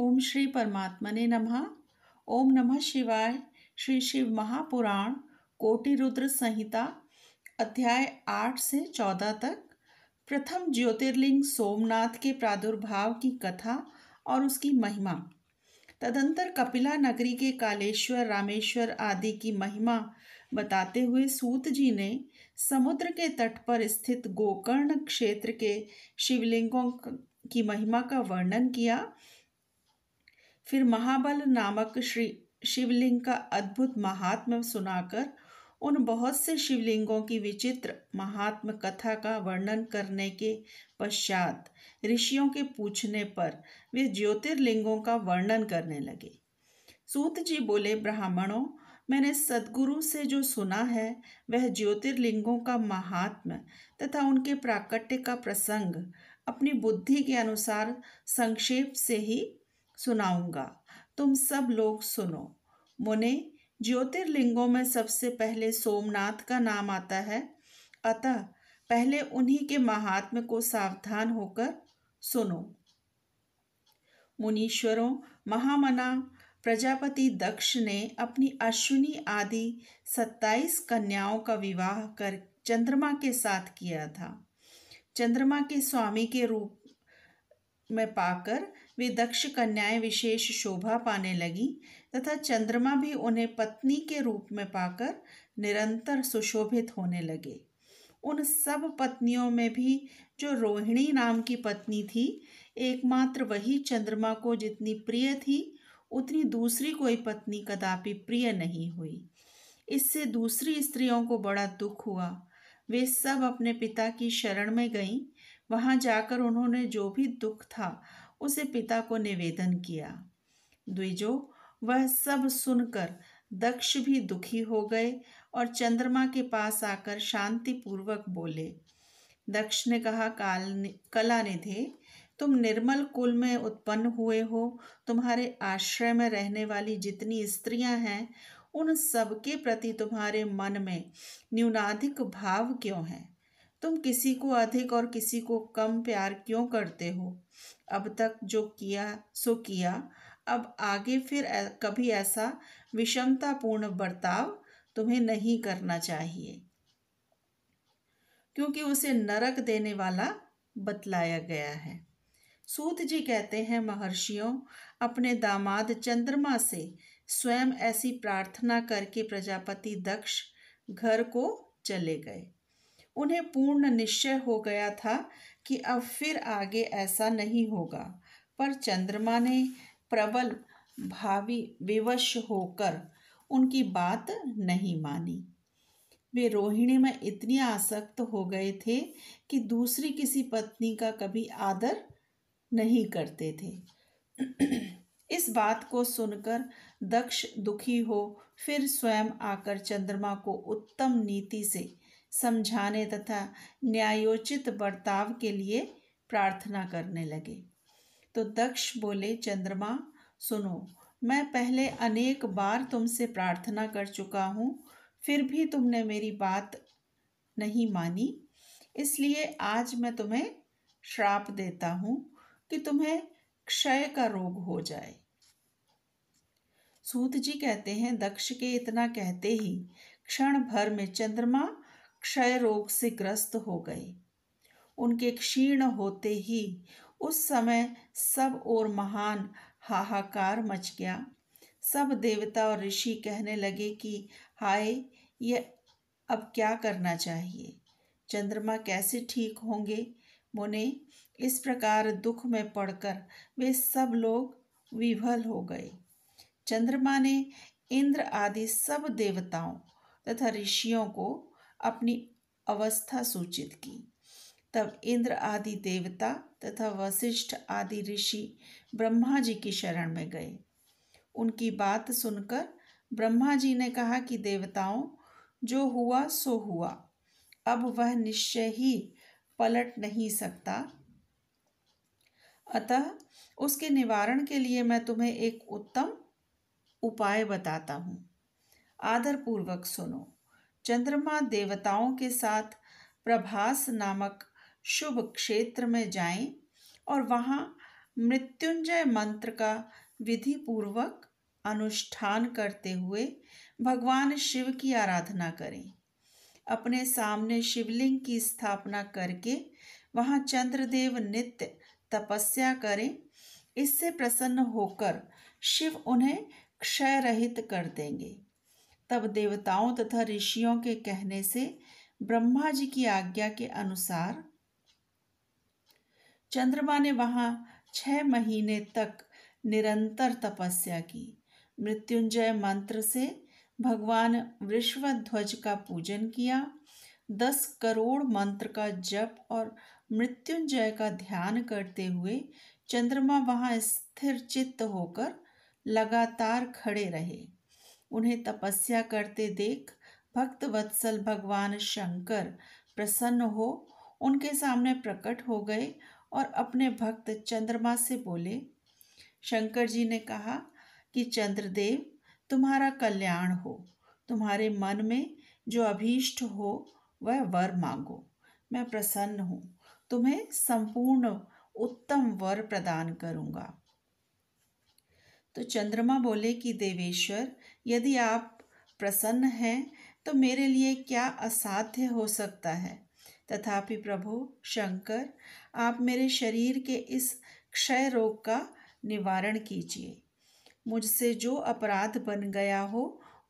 ओम श्री परमात्मने नमः ओम नमः शिवाय श्री शिव महापुराण कोटि रुद्र संहिता अध्याय आठ से चौदह तक प्रथम ज्योतिर्लिंग सोमनाथ के प्रादुर्भाव की कथा और उसकी महिमा तदंतर कपिला नगरी के कालेश्वर रामेश्वर आदि की महिमा बताते हुए सूत जी ने समुद्र के तट पर स्थित गोकर्ण क्षेत्र के शिवलिंगों की महिमा का वर्णन किया फिर महाबल नामक श्री शिवलिंग का अद्भुत महात्म सुनाकर उन बहुत से शिवलिंगों की विचित्र महात्म कथा का वर्णन करने के पश्चात ऋषियों के पूछने पर वे ज्योतिर्लिंगों का वर्णन करने लगे सूत जी बोले ब्राह्मणों मैंने सदगुरु से जो सुना है वह ज्योतिर्लिंगों का महात्म तथा उनके प्राकट्य का प्रसंग अपनी बुद्धि के अनुसार संक्षेप से ही सुनाऊंगा तुम सब लोग सुनो मुने ज्योतिर्लिंगों में सबसे पहले सोमनाथ का नाम आता है अतः पहले उन्हीं के महात्म को सावधान होकर सुनो मुनीश्वरों महामना प्रजापति दक्ष ने अपनी अश्विनी आदि सत्ताईस कन्याओं का विवाह कर चंद्रमा के साथ किया था चंद्रमा के स्वामी के रूप में पाकर वे दक्ष कन्याएं विशेष शोभा पाने लगी तथा चंद्रमा भी उन्हें पत्नी के रूप में पाकर निरंतर सुशोभित होने लगे उन सब पत्नियों में भी जो रोहिणी नाम की पत्नी थी एकमात्र वही चंद्रमा को जितनी प्रिय थी उतनी दूसरी कोई पत्नी कदापि प्रिय नहीं हुई इससे दूसरी स्त्रियों को बड़ा दुख हुआ वे सब अपने पिता की शरण में गईं वहाँ जाकर उन्होंने जो भी दुख था उसे पिता को निवेदन किया द्विजो वह सब सुनकर दक्ष भी दुखी हो गए और चंद्रमा के पास आकर शांतिपूर्वक बोले दक्ष ने कहा काल कला निधे तुम निर्मल कुल में उत्पन्न हुए हो तुम्हारे आश्रय में रहने वाली जितनी स्त्रियां हैं उन सबके प्रति तुम्हारे मन में न्यूनाधिक भाव क्यों हैं तुम किसी को अधिक और किसी को कम प्यार क्यों करते हो अब तक जो किया सो किया अब आगे फिर कभी ऐसा विषमतापूर्ण बर्ताव तुम्हें नहीं करना चाहिए क्योंकि उसे नरक देने वाला बतलाया गया है सूत जी कहते हैं महर्षियों अपने दामाद चंद्रमा से स्वयं ऐसी प्रार्थना करके प्रजापति दक्ष घर को चले गए उन्हें पूर्ण निश्चय हो गया था कि अब फिर आगे ऐसा नहीं होगा पर चंद्रमा ने प्रबल भावी विवश होकर उनकी बात नहीं मानी वे रोहिणी में इतनी आसक्त हो गए थे कि दूसरी किसी पत्नी का कभी आदर नहीं करते थे इस बात को सुनकर दक्ष दुखी हो फिर स्वयं आकर चंद्रमा को उत्तम नीति से समझाने तथा न्यायोचित बर्ताव के लिए प्रार्थना करने लगे तो दक्ष बोले चंद्रमा सुनो मैं पहले अनेक बार तुमसे प्रार्थना कर चुका हूँ फिर भी तुमने मेरी बात नहीं मानी इसलिए आज मैं तुम्हें श्राप देता हूँ कि तुम्हें क्षय का रोग हो जाए सूत जी कहते हैं दक्ष के इतना कहते ही क्षण भर में चंद्रमा क्षय रोग से ग्रस्त हो गए उनके क्षीण होते ही उस समय सब और महान हाहाकार मच गया सब देवता और ऋषि कहने लगे कि हाय ये अब क्या करना चाहिए चंद्रमा कैसे ठीक होंगे मुने इस प्रकार दुख में पड़कर वे सब लोग विभल हो गए चंद्रमा ने इंद्र आदि सब देवताओं तथा ऋषियों को अपनी अवस्था सूचित की तब इंद्र आदि देवता तथा वशिष्ठ आदि ऋषि ब्रह्मा जी की शरण में गए उनकी बात सुनकर ब्रह्मा जी ने कहा कि देवताओं जो हुआ सो हुआ अब वह निश्चय ही पलट नहीं सकता अतः उसके निवारण के लिए मैं तुम्हें एक उत्तम उपाय बताता हूँ आदरपूर्वक सुनो चंद्रमा देवताओं के साथ प्रभास नामक शुभ क्षेत्र में जाएं और वहाँ मृत्युंजय मंत्र का विधि पूर्वक अनुष्ठान करते हुए भगवान शिव की आराधना करें अपने सामने शिवलिंग की स्थापना करके वहाँ चंद्रदेव नित्य तपस्या करें इससे प्रसन्न होकर शिव उन्हें क्षय रहित कर देंगे तब देवताओं तथा ऋषियों के कहने से ब्रह्मा जी की आज्ञा के अनुसार चंद्रमा ने वहाँ छह महीने तक निरंतर तपस्या की मृत्युंजय मंत्र से भगवान विश्वध्वज का पूजन किया दस करोड़ मंत्र का जप और मृत्युंजय का ध्यान करते हुए चंद्रमा वहाँ स्थिर चित्त होकर लगातार खड़े रहे उन्हें तपस्या करते देख भक्त वत्सल भगवान शंकर प्रसन्न हो उनके सामने प्रकट हो गए और अपने भक्त चंद्रमा से बोले शंकर जी ने कहा कि चंद्रदेव तुम्हारा कल्याण हो तुम्हारे मन में जो अभीष्ट हो वह वर मांगो मैं प्रसन्न हूँ तुम्हें संपूर्ण उत्तम वर प्रदान करूँगा तो चंद्रमा बोले कि देवेश्वर यदि आप प्रसन्न हैं तो मेरे लिए क्या असाध्य हो सकता है तथापि प्रभु शंकर आप मेरे शरीर के इस क्षय रोग का निवारण कीजिए मुझसे जो अपराध बन गया हो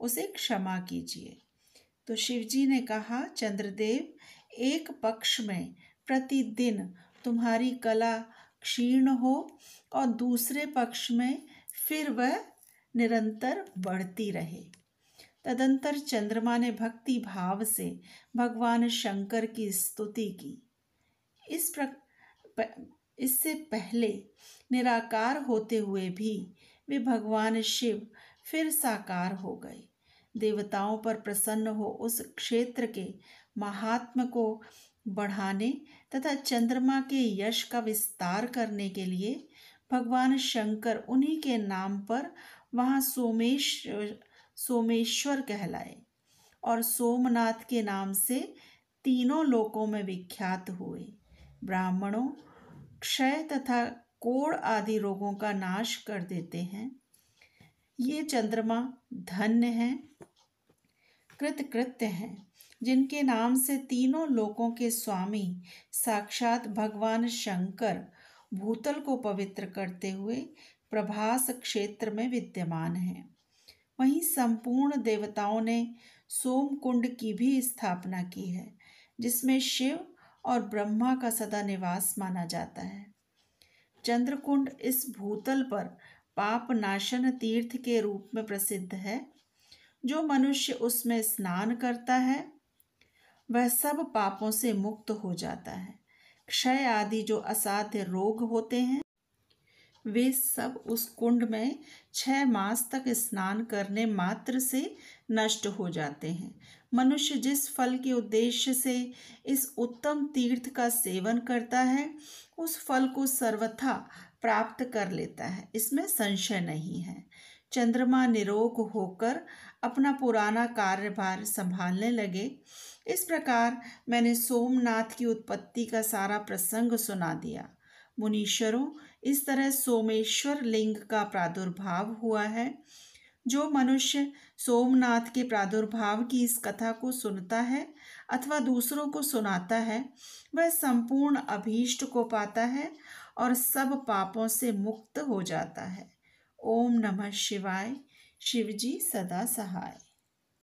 उसे क्षमा कीजिए तो शिवजी ने कहा चंद्रदेव एक पक्ष में प्रतिदिन तुम्हारी कला क्षीण हो और दूसरे पक्ष में फिर वह निरंतर बढ़ती रहे तदंतर चंद्रमा ने भक्ति भाव से भगवान शंकर की स्तुति की इस प्र इससे पहले निराकार होते हुए भी वे भगवान शिव फिर साकार हो गए देवताओं पर प्रसन्न हो उस क्षेत्र के महात्म को बढ़ाने तथा चंद्रमा के यश का विस्तार करने के लिए भगवान शंकर उन्हीं के नाम पर वहाँ सोमेश सोमेश्वर कहलाए और सोमनाथ के नाम से तीनों लोकों में विख्यात हुए ब्राह्मणों क्षय तथा कोड़ आदि रोगों का नाश कर देते हैं ये चंद्रमा धन्य हैं कृतकृत्य हैं जिनके नाम से तीनों लोकों के स्वामी साक्षात भगवान शंकर भूतल को पवित्र करते हुए प्रभास क्षेत्र में विद्यमान है वहीं संपूर्ण देवताओं ने सोमकुंड की भी स्थापना की है जिसमें शिव और ब्रह्मा का सदा निवास माना जाता है चंद्रकुंड इस भूतल पर पापनाशन तीर्थ के रूप में प्रसिद्ध है जो मनुष्य उसमें स्नान करता है वह सब पापों से मुक्त हो जाता है क्षय आदि जो असाध्य रोग होते हैं वे सब उस कुंड में छह मास तक स्नान करने मात्र से नष्ट हो जाते हैं मनुष्य जिस फल के उद्देश्य से इस उत्तम तीर्थ का सेवन करता है उस फल को सर्वथा प्राप्त कर लेता है इसमें संशय नहीं है चंद्रमा निरोग होकर अपना पुराना कार्यभार संभालने लगे इस प्रकार मैंने सोमनाथ की उत्पत्ति का सारा प्रसंग सुना दिया मुनीश्वरों इस तरह सोमेश्वर लिंग का प्रादुर्भाव हुआ है जो मनुष्य सोमनाथ के प्रादुर्भाव की इस कथा को सुनता है अथवा दूसरों को सुनाता है वह संपूर्ण अभीष्ट को पाता है और सब पापों से मुक्त हो जाता है ओम नमः शिवाय शिवजी सदा सहाय